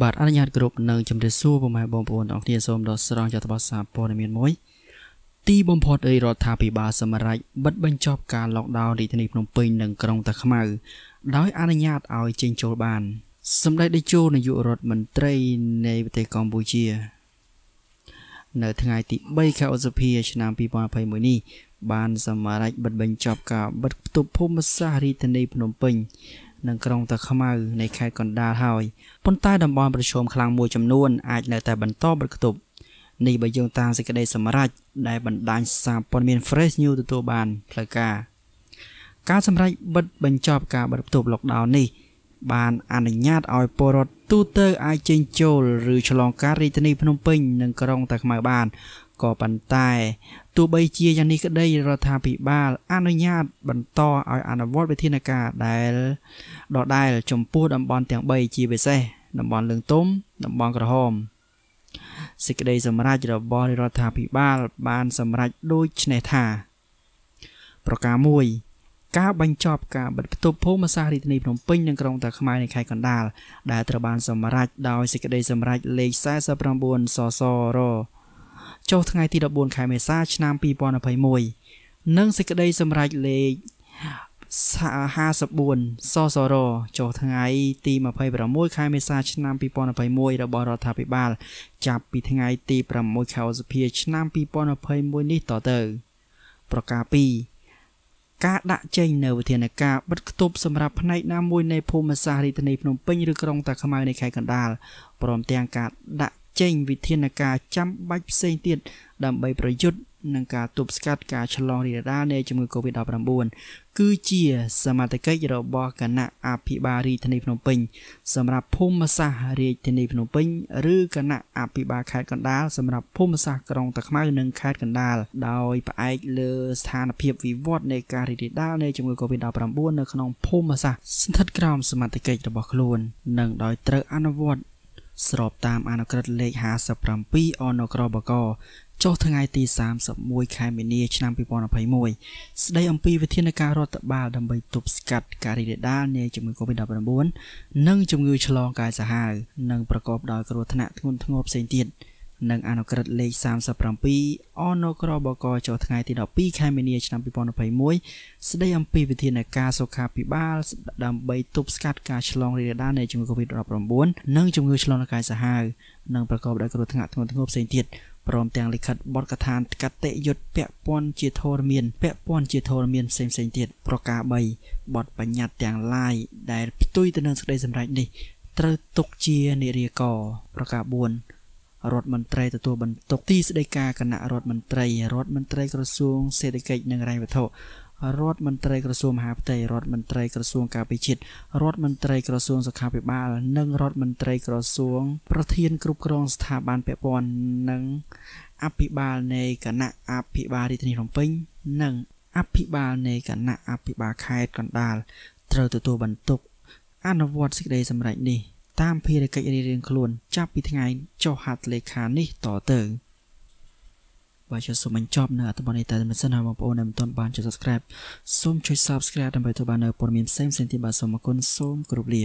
បាទអនុញ្ញាតគ្រប់នឹងជំរាបសួរពុកម៉ែបងប្អូនទាំងអស់គ្នាសូមដោះស្រាយចតបសារព័ត៌មានមួយទីបំផុតអីរដ្ឋាភិបាលសម្រេចបិទបញ្ចប់ការ lockdown រាជធានីភ្នំពេញនិងក្រុងតាខ្មៅ ដោយអនុញ្ញាតឲ្យចេញចូលបាន សម្ដេចតេជោនាយករដ្ឋមន្ត្រីនៃប្រទេសកម្ពុជានៅថ្ងៃទី3ខែឧសភា ឆ្នាំ2021នេះបានសម្រេចបិទបញ្ចប់ការបិទផ្ទុកភូមិសាស្ត្ររាជធានីភ្នំពេញនិងក្រុងតាខ្មៅនៃខេត្តកណ្ដាលហើយប៉ុន្តែតំបន់ប្រឈមខ្លាំងមួយចំនួនអាចនៅតែបន្តបិទគប់នេះបើយោងតាមសេចក្តីសម្រេចដែលបណ្ដាញសារព័ត៌មាន Fresh News ទទួលបានផ្លូវការការសម្រេចបិទបញ្ចប់ការបិទគប់ lockdown នេះបានអនុញ្ញាតឲ្យពលរដ្ឋទូទៅអាចចេញចូលឬឆ្លងកាត់រាជធានីភ្នំពេញនិងក្រុងតាខ្មៅបានក៏ប៉ុន្តែទោះបីជាយ៉ាងនេះក្តីរដ្ឋាភិបាលអនុញ្ញាតបន្តឲ្យអនុវត្តវិធានការដែលដដែលចំពោះតំបន់ទាំង3ជាពិសេសតំបន់លឿងទុំតំបន់ក្រហមសេចក្តីសម្រេចរបស់រដ្ឋាភិបាល បានសម្រេចដូចនេះថា ប្រការ1ការបញ្ចប់ការបិទគប់ភូមិសាស្ត្ររាជធានីភ្នំពេញនិងក្រុងតាខ្មែរនៃខេត្តកណ្ដាលដែលត្រូវបានសម្រេចដោយសេចក្តីសម្រេចលេខ49សសរចុះថ្ងៃទី14ខែមេសាឆ្នាំ2021និងសេចក្តីសម្រេចលេខ54សសរចុះថ្ងៃទី26ខែមេសាឆ្នាំ2021របស់រដ្ឋាភិបាល ចាប់ពីថ្ងៃ ទី6ខែឧសភា ឆ្នាំ2021នេះតទៅ ប្រការ2ការដាក់ចេញនៅវិធានការបិទគប់សម្រាប់ផ្នែកណាមួយនៃភូមិសាស្ត្ររាជធានីភ្នំពេញឬក្រុងតាខ្មៅនៃខេត្តកណ្ដាលព្រមទាំងការដាក់ចេញវិធានការចាំបាច់ផ្សេងទៀតដើម្បីប្រយុទ្ធនិងការទប់ស្កាត់ការឆ្លងរីករាលដាលនៃជំងឺ Covid-19 គឺជា សមត្ថកិច្ចរបស់គណៈអភិបាលរាជធានីភ្នំពេញសម្រាប់ភូមិសាស្ត្ររាជធានីភ្នំពេញឬគណៈអភិបាលខេត្តកណ្ដាលសម្រាប់ភូមិសាស្ត្រក្រុងតាខ្មៅនិងខេត្តកណ្ដាលដោយផ្អែកលើស្ថានភាពវិវត្តនៃការរីករាលដាលនៃជំងឺ Covid-19 នៅក្នុងភូមិសាស្ត្រស្ថិតក្រោមសមត្ថកិច្ចរបស់ខ្លួននិងដោយត្រូវអនុវត្តស្របតាមអនុក្រឹត្យលេខ57អនុក្របកចុះថ្ងៃទី31ខែមីនាឆ្នាំ2021ស្ដីអំពីវិធានការរដ្ឋបាលដើម្បីទប់ស្កាត់ការរីករាលដាលនៃជំងឺ Covid-19 និងជំងឺឆ្លងកាយសាហាវនិងប្រកបដោយគ្រោះថ្នាក់ធ្ងន់ធ្ងរផ្សេងទៀត។និងអនុក្រឹត្យលេខ37អនក្របកចុះថ្ងៃទី12ខែមីនាឆ្នាំ2021ស្ដីអំពីវិធានការសុខាភិបាលដើម្បីទប់ស្កាត់ការឆ្លងរាលដាលនៃជំងឺ Covid-19 និងជំងឺឆ្លងរកាយសាហាវនិងប្រកបដោយគ្រោះថ្នាក់ធ្ងន់ធ្ងរផ្សេងទៀតព្រមទាំងលិខិតបទកថាកតិយុត្តពាក់ព័ន្ធជាធរមានពាក់ព័ន្ធជាធរមានផ្សេងផ្សេងទៀតប្រការ3បទបញ្ញត្តិទាំងឡាយដែលផ្ទុយទៅនឹងសេចក្តីសម្រេចនេះត្រូវទុកជានិរិយកប្រការ4រដ្ឋមន្ត្រីទទួលបន្ទុកទីស្តីការគណៈរដ្ឋមន្ត្រីរដ្ឋមន្ត្រីក្រសួងសេដ្ឋកិច្ចនិងហិរញ្ញវត្ថុរដ្ឋមន្ត្រីក្រសួងមហាផ្ទៃរដ្ឋមន្ត្រីក្រសួងការពារជាតិរដ្ឋមន្ត្រីក្រសួងសុខាភិបាល និងរដ្ឋមន្ត្រីក្រសួង ប្រធានគ្រប់គ្រងស្ថាប័នពាក់ព័ន្ធនិងអភិបាលនៃគណៈអភិបាលរាជធានីភ្នំពេញ និង អភិបាលនៃគណៈអភិបាលខេត្តកណ្ដាលត្រូវទទួលបន្ទុក អនុវត្តសេចក្តីសម្រេចនេះតាមភារកិច្ចរៀងៗខ្លួន ចាប់ពីថ្ងៃចុះហត្ថលេខានេះតទៅបាទចូលសូមបញ្ចប់នៅអត្ថបទនេះតែមិនសិនហើយបងប្អូនដែលមិនទាន់បានចុច Subscribe សូមចុច Subscribe ដើម្បីទទួលបាននៅព័ត៌មានផ្សេងៗទៀតបាទសូមអរគុណសូមគោរពលា